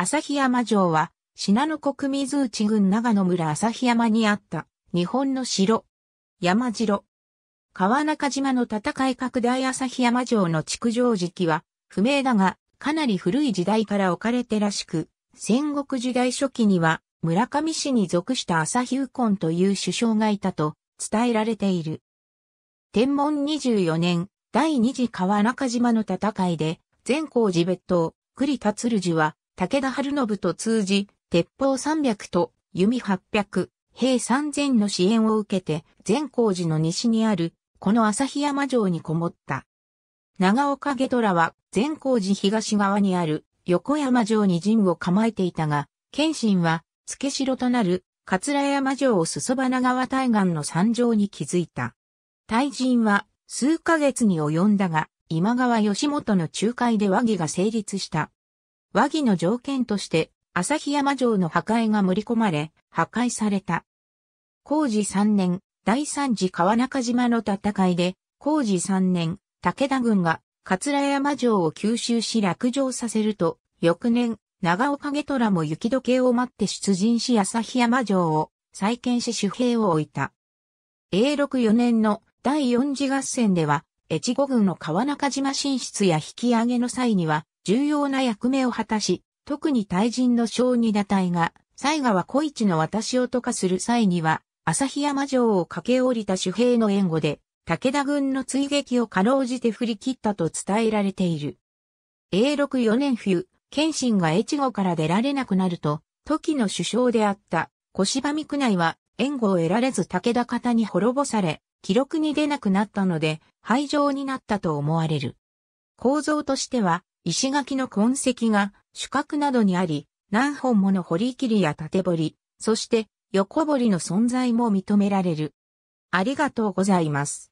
朝日山城は、信濃国水内郡長野村朝日山にあった、日本の城。山城。川中島の戦い拡大朝日山城の築城時期は、不明だが、かなり古い時代から置かれてらしく、戦国時代初期には、村上氏に属した朝日右近という首相がいたと伝えられている。天文24年、第二次川中島の戦いで、善光寺別当、栗達寺は、武田春信と通じ、鉄砲300と弓800、兵3000の支援を受けて、善光寺の西にある、この旭山城にこもった。長岡下虎は、善光寺東側にある、横山城に陣を構えていたが、謙信は、付け城となる、桂山城を裾花川対岸の山城に築いた。大陣は、数ヶ月に及んだが、今川義元の仲介で和議が成立した。和議の条件として、旭山城の破壊が盛り込まれ、破壊された。工事3年、第3次川中島の戦いで、工事3年、武田軍が桂山城を吸収し落城させると、翌年、長岡下虎も雪解けを待って出陣し旭山城を再建し主兵を置いた。永禄4年の第4次合戦では、越後軍の川中島進出や引き上げの際には、重要な役目を果たし、特に大人の小児打隊が、西川小一の私を溶かする際には、日山城を駆け下りた守兵の援護で、武田軍の追撃をかろうじて振り切ったと伝えられている。永禄4年冬、謙信が越後から出られなくなると、時の首相であった小柴三内は援護を得られず武田方に滅ぼされ、記録に出なくなったので、廃城になったと思われる。構造としては、石垣の痕跡が主角などにあり、何本もの堀切りや縦堀、そして横堀の存在も認められる。ありがとうございます。